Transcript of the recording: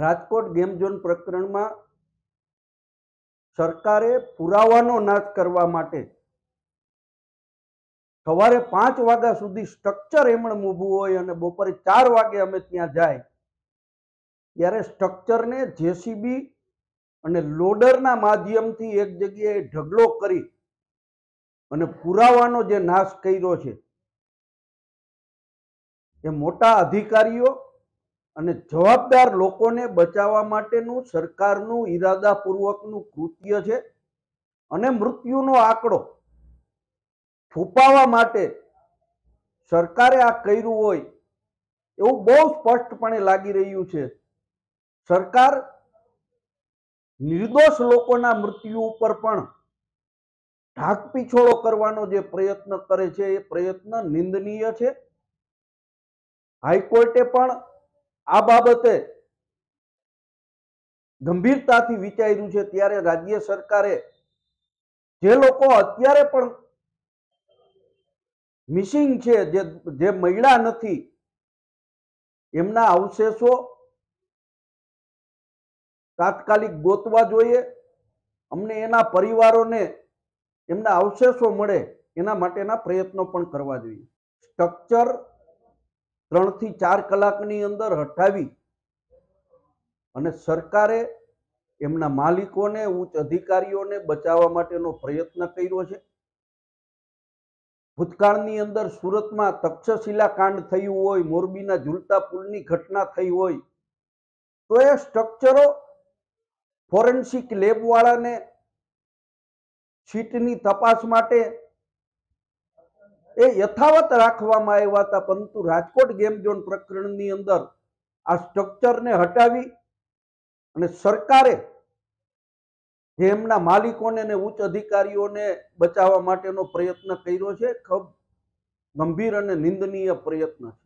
Rajkot game zone પ્રકરણમાં સરકારે પુરાવાનો નાશ કરવા માટે સવારે પાંચ વાગ્યા સુધી સ્ટ્રક્ચર એમણે ઊભું હોય અને બપોરે ચાર વાગે અમે ત્યાં જાય ત્યારે સ્ટ્રક્ચરને જેસીબી અને લોડરના માધ્યમથી એક જગ્યાએ ઢગલો કરી અને પુરાવાનો જે નાશ કર્યો છે એ મોટા અધિકારીઓ અને જવાબદાર લોકોને બચાવવા માટેનું સરકારનું ઈરાદાપૂર્વકનું કૃત્ય છે અને મૃત્યુનો આંકડો છુપાવવા માટે સરકારે આ કર્યું હોય એવું બહુ સ્પષ્ટપણે લાગી રહ્યું છે સરકાર નિર્દોષ લોકોના મૃત્યુ ઉપર પણ ઢાક કરવાનો જે પ્રયત્ન કરે છે એ પ્રયત્ન નિંદનીય છે હાઈકોર્ટે પણ આ બાબતે ગંભીરતાથી વિચાર્યું છે ત્યારે રાજ્ય સરકારે જે લોકો અત્યારે પણ મિસિંગ છે જે મહિલા નથી એમના અવશેષો તાત્કાલિક ગોતવા જોઈએ અમને એના પરિવારોને એમના અવશેષો મળે એના માટેના પ્રયત્નો પણ કરવા જોઈએ સ્ટ્રક્ચર ત્રણથી ચાર કલાકની અંદર હટાવી અને સરકારે એમના માલિકોને ઉચ્ચ અધિકારીઓને બચાવવા માટેનો પ્રયત્ન કર્યો છે ભૂતકાળની અંદર સુરતમાં તક્ષશિલા કાંડ થયું હોય મોરબીના ઝુલતા પુલની ઘટના થઈ હોય તો એ સ્ટ્રક્ચરો ફોરેન્સિક લેબવાળાને સીટની તપાસ માટે એ યથાવત રાખવામાં આવ્યા હતા પરંતુ રાજકોટ ગેમ ઝોન પ્રકરણની અંદર આ સ્ટ્રક્ચરને હટાવી અને સરકારે જે માલિકોને અને ઉચ્ચ અધિકારીઓને બચાવવા માટેનો પ્રયત્ન કર્યો છે ખૂબ ગંભીર અને નિંદનીય પ્રયત્ન છે